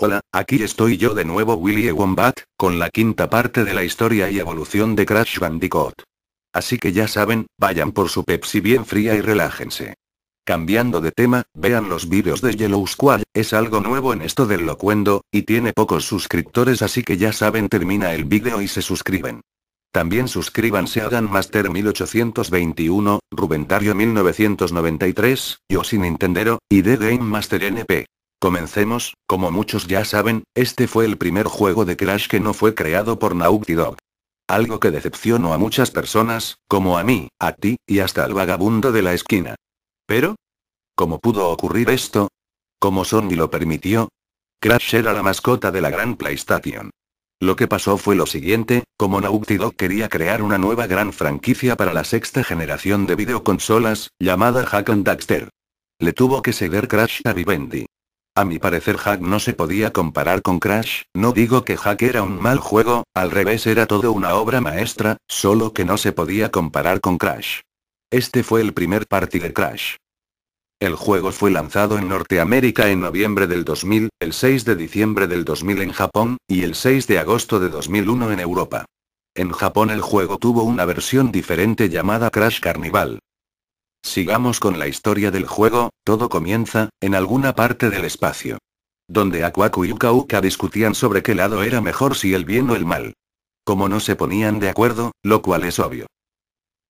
Hola, aquí estoy yo de nuevo Willy e Wombat, con la quinta parte de la historia y evolución de Crash Bandicoot. Así que ya saben, vayan por su Pepsi bien fría y relájense. Cambiando de tema, vean los vídeos de Yellow Squad, es algo nuevo en esto del locuendo, y tiene pocos suscriptores así que ya saben termina el vídeo y se suscriben. También suscríbanse a Dan Master 1821, Rubentario 1993, Yo Sin Nintendero, y The Game Master NP. Comencemos, como muchos ya saben, este fue el primer juego de Crash que no fue creado por Naughty Dog. Algo que decepcionó a muchas personas, como a mí, a ti, y hasta al vagabundo de la esquina. Pero, ¿cómo pudo ocurrir esto? ¿Cómo Sony lo permitió? Crash era la mascota de la gran PlayStation. Lo que pasó fue lo siguiente, como Naughty Dog quería crear una nueva gran franquicia para la sexta generación de videoconsolas, llamada Hack and Daxter. Le tuvo que ceder Crash a Vivendi. A mi parecer Hack no se podía comparar con Crash, no digo que Hack era un mal juego, al revés era todo una obra maestra, solo que no se podía comparar con Crash. Este fue el primer party de Crash. El juego fue lanzado en Norteamérica en noviembre del 2000, el 6 de diciembre del 2000 en Japón, y el 6 de agosto de 2001 en Europa. En Japón el juego tuvo una versión diferente llamada Crash Carnival. Sigamos con la historia del juego, todo comienza, en alguna parte del espacio. Donde Akuaku y Ukauka discutían sobre qué lado era mejor si el bien o el mal. Como no se ponían de acuerdo, lo cual es obvio.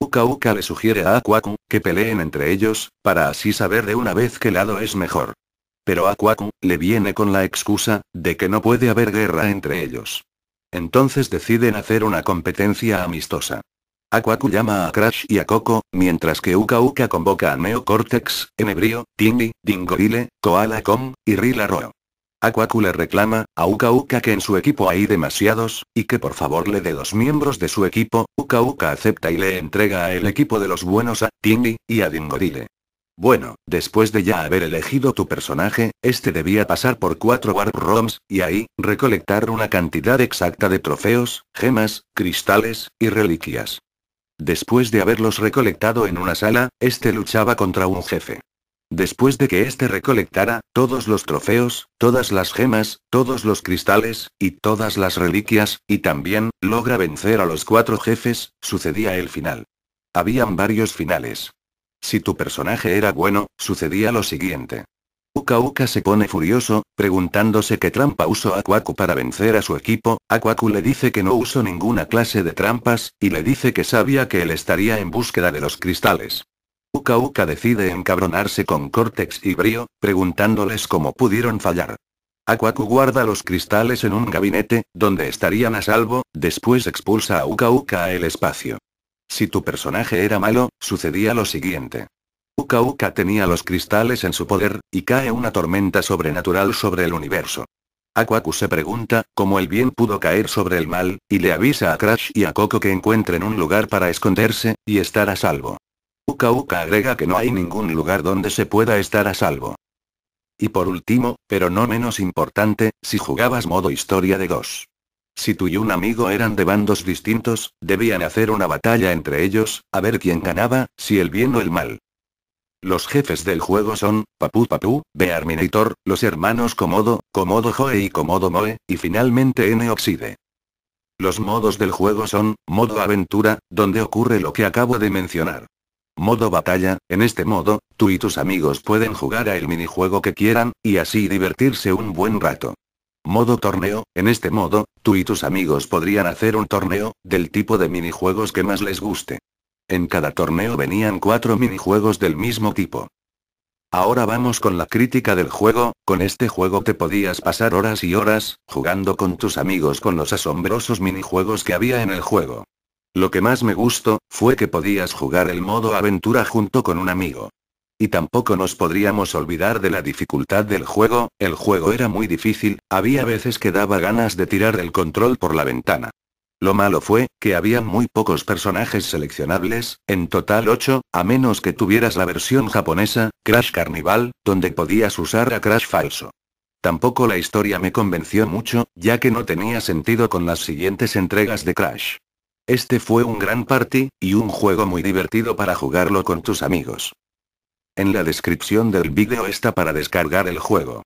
Ukauka le sugiere a Akuaku, que peleen entre ellos, para así saber de una vez qué lado es mejor. Pero Akuaku, le viene con la excusa, de que no puede haber guerra entre ellos. Entonces deciden hacer una competencia amistosa. Aquaku llama a Crash y a Coco, mientras que Uka Uka convoca a Neo Cortex, Enebrio, Timmy, Dingodile, Koala Com, y Rila Ro. Aquaku le reclama, a Uka Uka que en su equipo hay demasiados, y que por favor le dé dos miembros de su equipo, Uka Uka acepta y le entrega a el equipo de los buenos a Timmy, y a Dingodile. Bueno, después de ya haber elegido tu personaje, este debía pasar por cuatro Warp Roms, y ahí, recolectar una cantidad exacta de trofeos, gemas, cristales, y reliquias. Después de haberlos recolectado en una sala, este luchaba contra un jefe. Después de que este recolectara, todos los trofeos, todas las gemas, todos los cristales, y todas las reliquias, y también, logra vencer a los cuatro jefes, sucedía el final. Habían varios finales. Si tu personaje era bueno, sucedía lo siguiente. Uka Uka se pone furioso, preguntándose qué trampa usó Aquaku para vencer a su equipo, Aquaku le dice que no usó ninguna clase de trampas, y le dice que sabía que él estaría en búsqueda de los cristales. Uka Uka decide encabronarse con Cortex y Brio, preguntándoles cómo pudieron fallar. Aquaku guarda los cristales en un gabinete, donde estarían a salvo, después expulsa a Uka Uka al espacio. Si tu personaje era malo, sucedía lo siguiente. Uka Uka tenía los cristales en su poder, y cae una tormenta sobrenatural sobre el universo. Aquaku se pregunta, cómo el bien pudo caer sobre el mal, y le avisa a Crash y a Coco que encuentren un lugar para esconderse, y estar a salvo. Uka Uka agrega que no hay ningún lugar donde se pueda estar a salvo. Y por último, pero no menos importante, si jugabas modo historia de dos. Si tú y un amigo eran de bandos distintos, debían hacer una batalla entre ellos, a ver quién ganaba, si el bien o el mal. Los jefes del juego son, Papu Papu, Bearminator, los hermanos Komodo, Komodo Joe y Komodo Moe, y finalmente N-Oxide. Los modos del juego son, modo aventura, donde ocurre lo que acabo de mencionar. Modo batalla, en este modo, tú y tus amigos pueden jugar a el minijuego que quieran, y así divertirse un buen rato. Modo torneo, en este modo, tú y tus amigos podrían hacer un torneo, del tipo de minijuegos que más les guste. En cada torneo venían cuatro minijuegos del mismo tipo. Ahora vamos con la crítica del juego, con este juego te podías pasar horas y horas, jugando con tus amigos con los asombrosos minijuegos que había en el juego. Lo que más me gustó, fue que podías jugar el modo aventura junto con un amigo. Y tampoco nos podríamos olvidar de la dificultad del juego, el juego era muy difícil, había veces que daba ganas de tirar el control por la ventana. Lo malo fue, que había muy pocos personajes seleccionables, en total 8, a menos que tuvieras la versión japonesa, Crash Carnival, donde podías usar a Crash falso. Tampoco la historia me convenció mucho, ya que no tenía sentido con las siguientes entregas de Crash. Este fue un gran party, y un juego muy divertido para jugarlo con tus amigos. En la descripción del vídeo está para descargar el juego.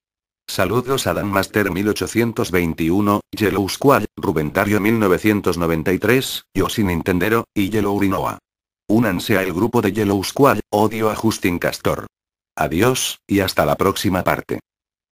Saludos a Dan Master 1821, Yellow Squad, Rubentario 1993, Yo sin Nintendero, y Yellow Rinoa. Únanse al grupo de Yellow Squad, odio a Justin Castor. Adiós, y hasta la próxima parte.